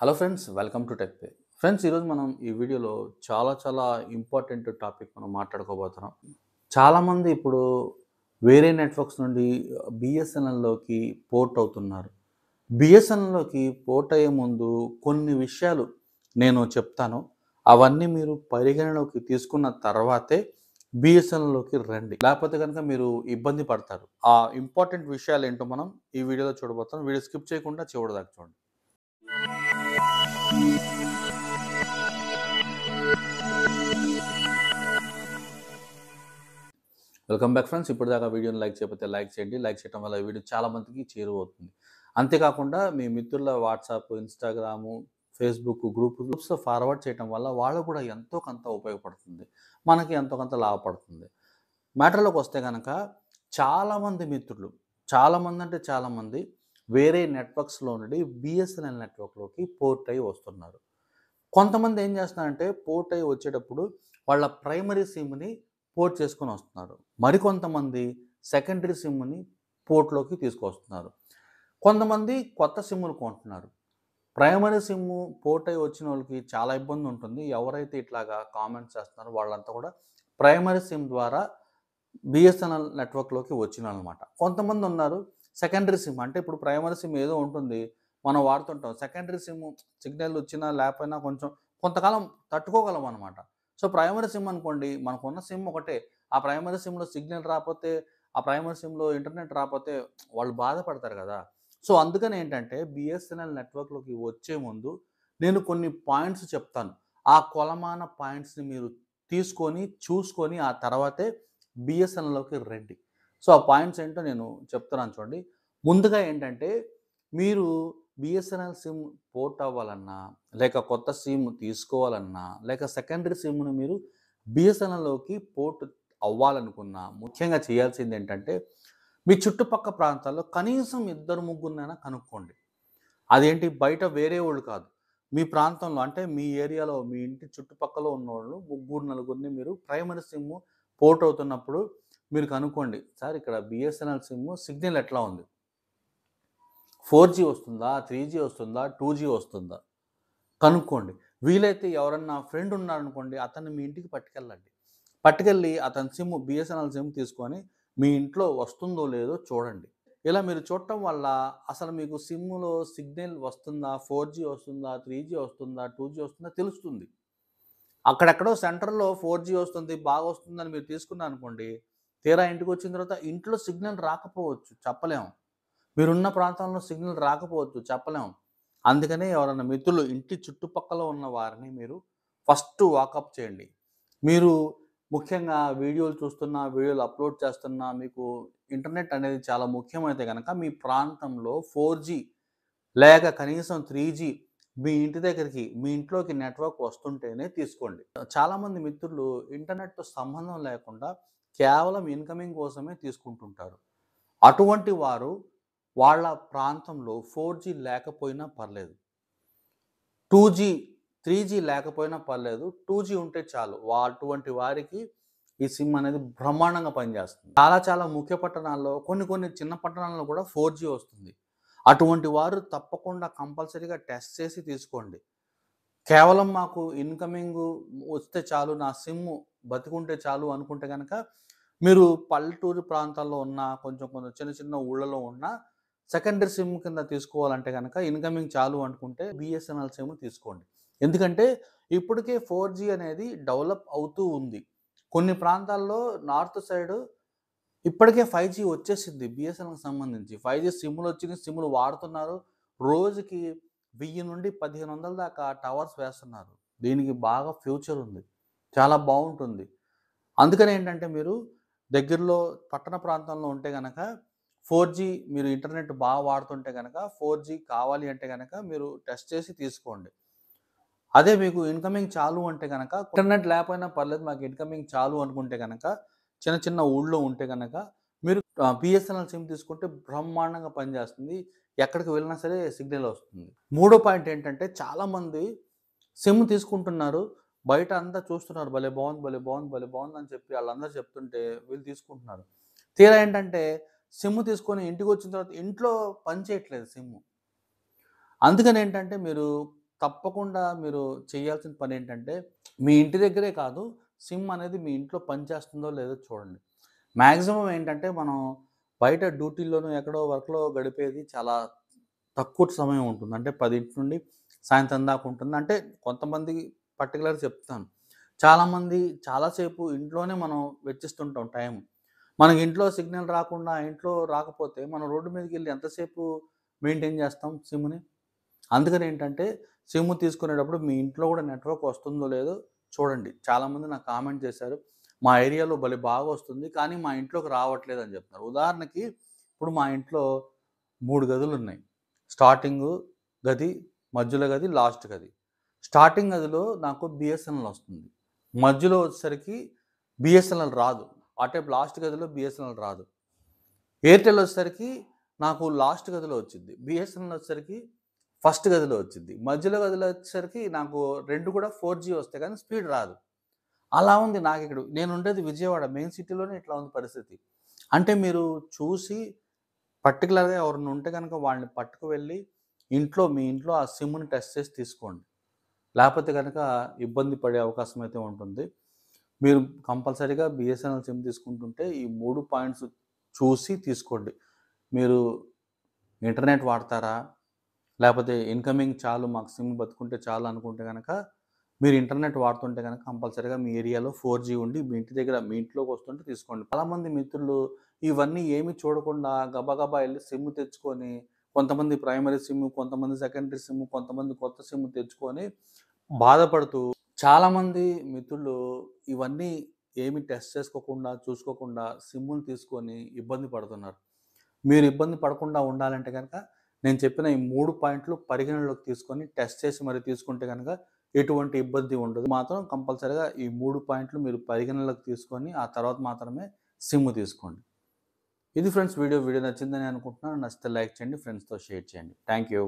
hello friends welcome to tech pay friends ఈరోజు మనం ఈ వీడియోలో చాలా చాలా ఇంపార్టెంట్ టాపిక్ మనం మాట్లాడుకోబోతున్నాం చాలామంది ఇప్పుడు వేరే నెట్వర్క్స్ నుండి బిఎస్ఎన్ఎల్లోకి పోర్ట్ అవుతున్నారు బిఎస్ఎన్ఎల్లోకి పోర్ట్ అయ్యే ముందు కొన్ని విషయాలు నేను చెప్తాను అవన్నీ మీరు పరిగణలోకి తీసుకున్న తర్వాతే బిఎస్ఎన్ఎల్లోకి రండి లేకపోతే కనుక మీరు ఇబ్బంది పడతారు ఆ ఇంపార్టెంట్ విషయాలు ఏంటో మనం ఈ వీడియోలో చూడబోతాం వీడియో స్కిప్ చేయకుండా చివరిదాకా చూడండి వెల్కమ్ బ్యాక్ ఫ్రెండ్స్ ఇప్పుడు దాకా వీడియోని లైక్ చేయకపోతే లైక్ చేయండి లైక్ చేయడం వల్ల వీడియో చాలామందికి చేరువవుతుంది అంతేకాకుండా మీ మిత్రుల WhatsApp Instagram Facebook group groups forward చేయడం వల్ల వాళ్ళు కూడా ఎంతో కొంత ఉపయోగపడుతుంది మనకి ఎంతో కొంత లాభపడుతుంది మ్యాటర్లోకి వస్తే కనుక చాలామంది మిత్రులు చాలామంది అంటే చాలామంది వేరే నెట్వర్క్స్లో నుండి బిఎస్ఎన్ఎల్ నెట్వర్క్లోకి పోర్ట్ అయి వస్తున్నారు కొంతమంది ఏం చేస్తున్నారంటే పోర్ట్ అయి వచ్చేటప్పుడు వాళ్ళ ప్రైమరీ సిమ్ని పోర్ట్ చేసుకొని వస్తున్నారు మరికొంతమంది సెకండరీ సిమ్ని పోర్ట్లోకి తీసుకొస్తున్నారు కొంతమంది కొత్త సిమ్లు కొంటున్నారు ప్రైమరీ సిమ్ పోర్ట్ అయి వచ్చిన వాళ్ళకి చాలా ఇబ్బంది ఉంటుంది ఎవరైతే ఇట్లాగా కామెంట్స్ చేస్తున్నారో వాళ్ళంతా కూడా ప్రైమరీ సిమ్ ద్వారా బిఎస్ఎన్ఎల్ నెట్వర్క్లోకి వచ్చినారనమాట అనమాట కొంతమంది ఉన్నారు సెకండరీ సిమ్ అంటే ఇప్పుడు ప్రైమరీ సిమ్ ఏదో ఉంటుంది మనం వాడుతుంటాం సెకండరీ సిమ్ సిగ్నల్ వచ్చినా లేకపోయినా కొంచెం కొంతకాలం తట్టుకోగలం అనమాట సో ప్రైమరీ సిమ్ అనుకోండి మనకున్న సిమ్ ఒకటే ఆ ప్రైమరీ సిమ్లో సిగ్నల్ రాకపోతే ఆ ప్రైమరీ సిమ్లో ఇంటర్నెట్ రాకపోతే వాళ్ళు బాధపడతారు కదా సో అందుకని ఏంటంటే బిఎస్ఎన్ఎల్ నెట్వర్క్లోకి వచ్చే ముందు నేను కొన్ని పాయింట్స్ చెప్తాను ఆ కొలమాన పాయింట్స్ని మీరు తీసుకొని చూసుకొని ఆ తర్వాతే బిఎస్ఎన్ఎల్లోకి రండి సో ఆ పాయింట్స్ ఏంటో నేను చెప్తున్నాను చూడండి ముందుగా ఏంటంటే మీరు బిఎస్ఎన్ఎల్ సిమ్ పోర్ట్ అవ్వాలన్నా లేక కొత్త సిమ్ తీసుకోవాలన్నా లేక సెకండరీ సిమ్ను మీరు బిఎస్ఎన్ఎల్లోకి పోర్ట్ అవ్వాలనుకున్నా ముఖ్యంగా చేయాల్సింది ఏంటంటే మీ చుట్టుపక్కల ప్రాంతాల్లో కనీసం ఇద్దరు ముగ్గురునైనా కనుక్కోండి అదేంటి బయట వేరే వాళ్ళు కాదు మీ ప్రాంతంలో అంటే మీ ఏరియాలో మీ ఇంటి చుట్టుపక్కల ఉన్న వాళ్ళు ముగ్గురు నలుగురిని మీరు ప్రైమరీ సిమ్ పోర్ట్ అవుతున్నప్పుడు మీరు కనుక్కోండి సార్ ఇక్కడ బిఎస్ఎన్ఎల్ సిమ్ సిగ్నల్ ఎట్లా ఉంది ఫోర్ జీ వస్తుందా త్రీ జీ వస్తుందా టూ జీ వస్తుందా కనుక్కోండి వీలైతే ఎవరన్నా ఫ్రెండ్ ఉన్నారనుకోండి అతన్ని మీ ఇంటికి పట్టుకెళ్ళండి పట్టుకెళ్ళి అతని సిమ్ బిఎస్ఎన్ఎల్ సిమ్ తీసుకొని మీ ఇంట్లో వస్తుందో లేదో చూడండి ఇలా మీరు చూడటం వల్ల అసలు మీకు సిమ్లో సిగ్నల్ వస్తుందా ఫోర్ జీ వస్తుందా త్రీ జీ వస్తుందా టూ జీ వస్తుందా తెలుస్తుంది అక్కడెక్కడో సెంటర్లో ఫోర్ జీ వస్తుంది బాగా వస్తుందని మీరు తీసుకున్నారనుకోండి అనుకోండి తీరా ఇంటికి వచ్చిన తర్వాత ఇంట్లో సిగ్నల్ రాకపోవచ్చు చెప్పలేము మీరున్న ప్రాంతంలో సిగ్నల్ రాకపోవచ్చు చెప్పలేము అందుకనే ఎవరైనా మిత్రులు ఇంటి చుట్టుపక్కల ఉన్న వారిని మీరు ఫస్ట్ వాకప్ చేయండి మీరు ముఖ్యంగా వీడియోలు చూస్తున్నా వీడియోలు అప్లోడ్ చేస్తున్నా మీకు ఇంటర్నెట్ అనేది చాలా ముఖ్యమైతే కనుక మీ ప్రాంతంలో ఫోర్ జీ లేక కనీసం త్రీ జీ మీ ఇంటి దగ్గరికి మీ ఇంట్లోకి నెట్వర్క్ వస్తుంటేనే తీసుకోండి చాలామంది మిత్రులు ఇంటర్నెట్తో సంబంధం లేకుండా కేవలం ఇన్కమింగ్ కోసమే తీసుకుంటుంటారు అటువంటి వారు వాళ్ళ ప్రాంతంలో ఫోర్ జీ లేకపోయినా పర్లేదు టూ జీ త్రీ జీ లేకపోయినా పర్లేదు టూ జీ ఉంటే చాలు అటువంటి వారికి ఈ సిమ్ అనేది బ్రహ్మాండంగా పనిచేస్తుంది చాలా చాలా ముఖ్య పట్టణాల్లో కొన్ని కొన్ని చిన్న పట్టణాల్లో కూడా ఫోర్ జీ వస్తుంది అటువంటి వారు తప్పకుండా కంపల్సరీగా టెస్ట్ చేసి తీసుకోండి కేవలం మాకు ఇన్కమింగ్ వస్తే చాలు నా సిమ్ బతికుంటే చాలు అనుకుంటే కనుక మీరు పల్లెటూరు ప్రాంతాల్లో ఉన్న కొంచెం కొంచెం చిన్న చిన్న ఊళ్ళలో ఉన్న సెకండరీ సిమ్ కింద తీసుకోవాలంటే కనుక ఇన్కమింగ్ చాలు అనుకుంటే బిఎస్ఎన్ఎల్ సిమ్ తీసుకోండి ఎందుకంటే ఇప్పటికే ఫోర్ జీ అనేది డెవలప్ అవుతూ ఉంది కొన్ని ప్రాంతాల్లో నార్త్ సైడ్ ఇప్పటికే ఫైవ్ జీ వచ్చేసింది బిఎస్ఎన్ఎల్కి సంబంధించి ఫైవ్ జీ సిమ్లు వచ్చినాయి సిమ్లు వాడుతున్నారు రోజుకి వెయ్యి నుండి పదిహేను వందల దాకా టవర్స్ వేస్తున్నారు దీనికి బాగా ఫ్యూచర్ ఉంది చాలా బాగుంటుంది అందుకని ఏంటంటే మీరు దగ్గరలో పట్టణ ప్రాంతంలో ఉంటే కనుక ఫోర్ జీ మీరు ఇంటర్నెట్ బాగా వాడుతుంటే కనుక ఫోర్ జీ కావాలి అంటే కనుక మీరు టెస్ట్ చేసి తీసుకోండి అదే మీకు ఇన్కమింగ్ చాలు అంటే కనుక ఇంటర్నెట్ లేకపోయినా పర్లేదు మాకు ఇన్కమింగ్ చాలు అనుకుంటే కనుక చిన్న చిన్న ఊళ్ళో ఉంటే కనుక మీరు బిఎస్ఎన్ఎల్ సిమ్ తీసుకుంటే బ్రహ్మాండంగా పనిచేస్తుంది ఎక్కడికి వెళ్ళినా సరే సిగ్నల్ వస్తుంది మూడో పాయింట్ ఏంటంటే చాలామంది సిమ్ తీసుకుంటున్నారు బయట అంతా చూస్తున్నారు భలే బాగుంది భలే బాగుంది భలే బాగుంది అని చెప్పి వాళ్ళందరూ చెప్తుంటే వీళ్ళు తీసుకుంటున్నారు తీరా ఏంటంటే సిమ్ తీసుకొని ఇంటికి వచ్చిన తర్వాత ఇంట్లో పని చేయట్లేదు సిమ్ అందుకని ఏంటంటే మీరు తప్పకుండా మీరు చేయాల్సిన పని ఏంటంటే మీ ఇంటి దగ్గరే కాదు సిమ్ అనేది మీ ఇంట్లో పనిచేస్తుందో లేదో చూడండి మ్యాక్సిమం ఏంటంటే మనం బయట డ్యూటీల్లోనూ ఎక్కడో వర్క్లో గడిపేది చాలా తక్కువ సమయం ఉంటుంది అంటే పదింటి నుండి సాయంత్రం దాకా ఉంటుంది అంటే కొంతమంది పర్టికులర్ చెప్తాను చాలామంది చాలాసేపు ఇంట్లోనే మనం వెచ్చిస్తుంటాం టైం మనకి ఇంట్లో సిగ్నల్ రాకుండా ఇంట్లో రాకపోతే మనం రోడ్డు మీదకి వెళ్ళి ఎంతసేపు మెయింటైన్ చేస్తాం సిమ్ని అందుకని ఏంటంటే సిమ్ తీసుకునేటప్పుడు మీ ఇంట్లో కూడా నెట్వర్క్ వస్తుందో లేదో చూడండి చాలామంది నాకు కామెంట్ చేశారు మా ఏరియాలో భలే బాగా వస్తుంది కానీ మా ఇంట్లోకి రావట్లేదు అని చెప్తున్నారు ఉదాహరణకి ఇప్పుడు మా ఇంట్లో మూడు గదులు ఉన్నాయి స్టార్టింగ్ గది మధ్యలో గది లాస్ట్ గది స్టార్టింగ్ గదిలో నాకు బిఎస్ఎన్ఎల్ వస్తుంది మధ్యలో వచ్చేసరికి బిఎస్ఎన్ఎల్ రాదు ఆ టైప్ లాస్ట్ గదిలో బిఎస్ఎన్ఎల్ రాదు ఎయిర్టెల్ వచ్చేసరికి నాకు లాస్ట్ గదిలో వచ్చింది బిఎస్ఎన్ఎల్ వచ్చేసరికి ఫస్ట్ గదిలో వచ్చింది మధ్యలో గదిలో వచ్చేసరికి నాకు రెండు కూడా ఫోర్ జీ వస్తాయి కానీ స్పీడ్ రాదు అలా ఉంది నాకు ఇక్కడ నేను ఉండేది విజయవాడ మెయిన్ సిటీలోనే ఇట్లా ఉంది పరిస్థితి అంటే మీరు చూసి పర్టికులర్గా ఎవరిని ఉంటే కనుక వాళ్ళని పట్టుకు వెళ్ళి ఇంట్లో మీ ఇంట్లో ఆ సిమ్ని టెస్ట్ చేసి తీసుకోండి లేకపోతే కనుక ఇబ్బంది పడే అవకాశం అయితే ఉంటుంది మీరు కంపల్సరీగా బిఎస్ఎన్ఎల్ సిమ్ తీసుకుంటుంటే ఈ మూడు పాయింట్స్ చూసి తీసుకోండి మీరు ఇంటర్నెట్ వాడతారా లేకపోతే ఇన్కమింగ్ చాలు మాకు సిమ్ బతుకుంటే చాలు అనుకుంటే కనుక మీరు ఇంటర్నెట్ వాడుతుంటే కనుక కంపల్సరీగా మీ ఏరియాలో ఫోర్ జీ ఉండి మీ ఇంటి దగ్గర మీ ఇంట్లోకి వస్తుంటే తీసుకోండి చాలామంది మిత్రులు ఇవన్నీ ఏమి చూడకుండా గబగబా వెళ్ళి సిమ్ తెచ్చుకొని కొంతమంది ప్రైమరీ సిమ్ కొంతమంది సెకండరీ సిమ్ కొంతమంది కొత్త సిమ్ తెచ్చుకొని బాధపడుతూ చాలామంది మిత్రులు ఇవన్నీ ఏమి టెస్ట్ చేసుకోకుండా చూసుకోకుండా సిమ్ములు తీసుకొని ఇబ్బంది పడుతున్నారు మీరు ఇబ్బంది పడకుండా ఉండాలంటే కనుక నేను చెప్పిన ఈ మూడు పాయింట్లు పరిగణలోకి తీసుకొని టెస్ట్ చేసి మరి తీసుకుంటే కనుక ఎటువంటి ఇబ్బంది ఉండదు మాత్రం కంపల్సరిగా ఈ మూడు పాయింట్లు మీరు పరిగణలోకి తీసుకొని ఆ తర్వాత మాత్రమే సిమ్ తీసుకోండి ఇది ఫ్రెండ్స్ వీడియో వీడియో నచ్చిందని అనుకుంటున్నాను నచ్చితే లైక్ చేయండి ఫ్రెండ్స్తో షేర్ చేయండి థ్యాంక్ యూ